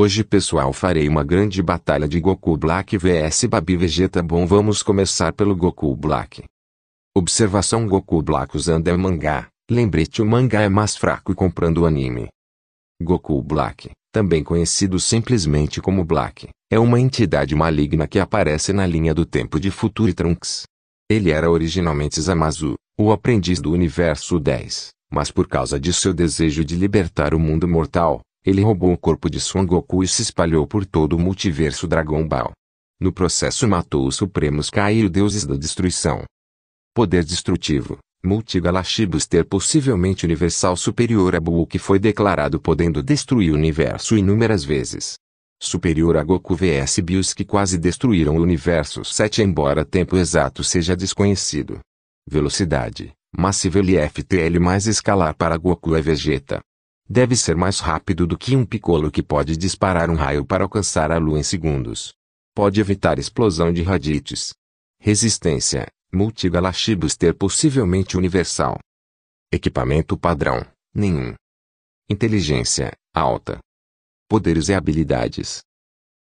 Hoje pessoal farei uma grande batalha de Goku Black vs Babi Vegeta Bom vamos começar pelo Goku Black. Observação Goku Black usando é mangá, lembrete o mangá é mais fraco comprando o anime. Goku Black, também conhecido simplesmente como Black, é uma entidade maligna que aparece na linha do tempo de Futuro Trunks. Ele era originalmente Zamazu, o aprendiz do universo 10, mas por causa de seu desejo de libertar o mundo mortal, ele roubou o corpo de Son Goku e se espalhou por todo o multiverso Dragon Ball. No processo matou os Supremos Kai e deuses da destruição. Poder destrutivo. Multigalaxy Booster possivelmente universal superior a Buu que foi declarado podendo destruir o universo inúmeras vezes. Superior a Goku vs Bills que quase destruíram o universo 7 embora tempo exato seja desconhecido. Velocidade. Massive LFTL mais escalar para Goku e é Vegeta deve ser mais rápido do que um picolo que pode disparar um raio para alcançar a Lua em segundos. Pode evitar explosão de radites. Resistência, multigalaxibuster possivelmente universal. Equipamento padrão, nenhum. Inteligência, alta. Poderes e habilidades.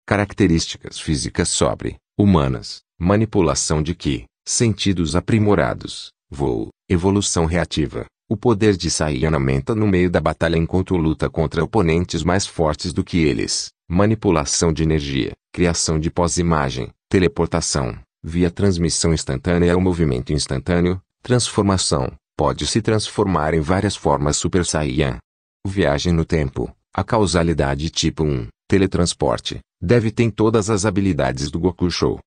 Características físicas sobre, humanas, manipulação de ki, sentidos aprimorados, voo, evolução reativa, o poder de Saiyan aumenta no meio da batalha enquanto luta contra oponentes mais fortes do que eles. Manipulação de energia, criação de pós-imagem, teleportação, via transmissão instantânea ou movimento instantâneo, transformação, pode se transformar em várias formas Super Saiyan. Viagem no tempo, a causalidade tipo 1, teletransporte, deve ter todas as habilidades do Goku Show,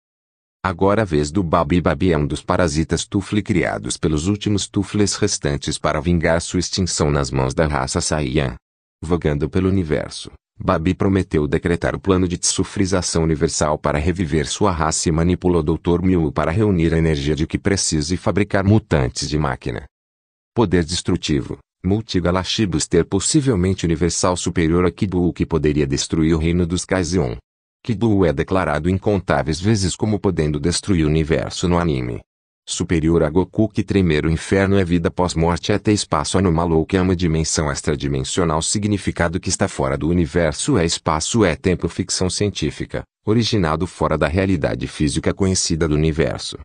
Agora a vez do Babi Babi é um dos parasitas Tufli criados pelos últimos Tufles restantes para vingar sua extinção nas mãos da raça Saiyan. Vagando pelo universo, Babi prometeu decretar o plano de tsufrização universal para reviver sua raça e manipulou Dr. Mew para reunir a energia de que precisa e fabricar mutantes de máquina. Poder destrutivo. Multigalaxy ter possivelmente universal superior a Kidu que poderia destruir o reino dos Kaizion que Buu é declarado incontáveis vezes como podendo destruir o universo no anime. Superior a Goku que tremer o inferno é vida pós-morte até espaço anormal ou que é uma dimensão extradimensional significado que está fora do universo é espaço é tempo ficção científica, originado fora da realidade física conhecida do universo.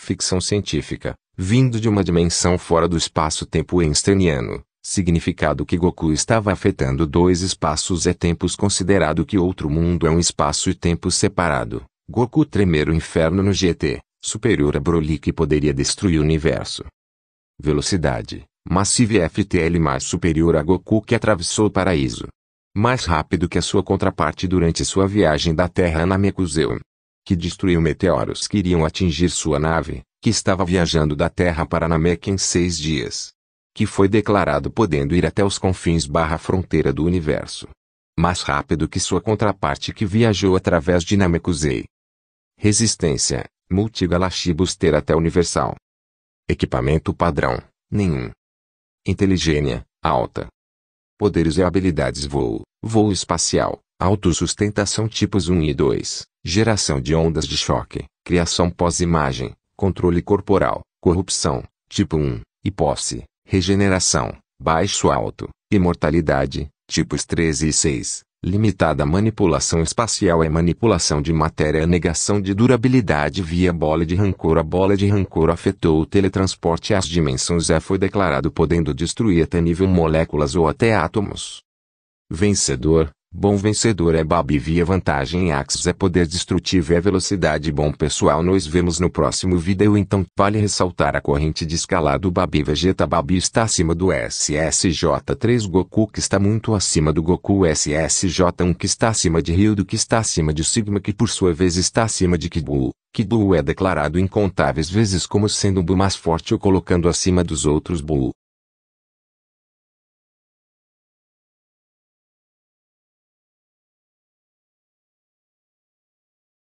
Ficção científica, vindo de uma dimensão fora do espaço-tempo einsteiniano, significado que Goku estava afetando dois espaços e tempos considerado que outro mundo é um espaço e tempo separado. Goku tremer o inferno no GT, superior a Broly que poderia destruir o universo. Velocidade, Massive FTL mais superior a Goku que atravessou o paraíso. Mais rápido que a sua contraparte durante sua viagem da Terra a Namekuseu. Que destruiu meteoros que iriam atingir sua nave, que estava viajando da Terra para Namek em seis dias que foi declarado podendo ir até os confins barra fronteira do universo. Mais rápido que sua contraparte que viajou através de Namekusei. Resistência, multigalactibus ter até universal. Equipamento padrão, nenhum. Inteligência, alta. Poderes e habilidades voo, voo espacial, autossustentação tipos 1 e 2, geração de ondas de choque, criação pós-imagem, controle corporal, corrupção, tipo 1, e posse, regeneração, baixo alto, imortalidade, tipos 13 e 6, limitada manipulação espacial é manipulação de matéria negação de durabilidade via bola de rancor a bola de rancor afetou o teletransporte às dimensões E foi declarado podendo destruir até nível moléculas ou até átomos. Vencedor, Bom vencedor é Babi via vantagem Axis é poder destrutivo é velocidade bom pessoal nos vemos no próximo vídeo então vale ressaltar a corrente de escalado Babi Vegeta Babi está acima do SSJ3 Goku que está muito acima do Goku SSJ1 que está acima de Ryudo que está acima de Sigma que por sua vez está acima de Kibu que Buu é declarado incontáveis vezes como sendo o Buu mais forte ou colocando acima dos outros Buu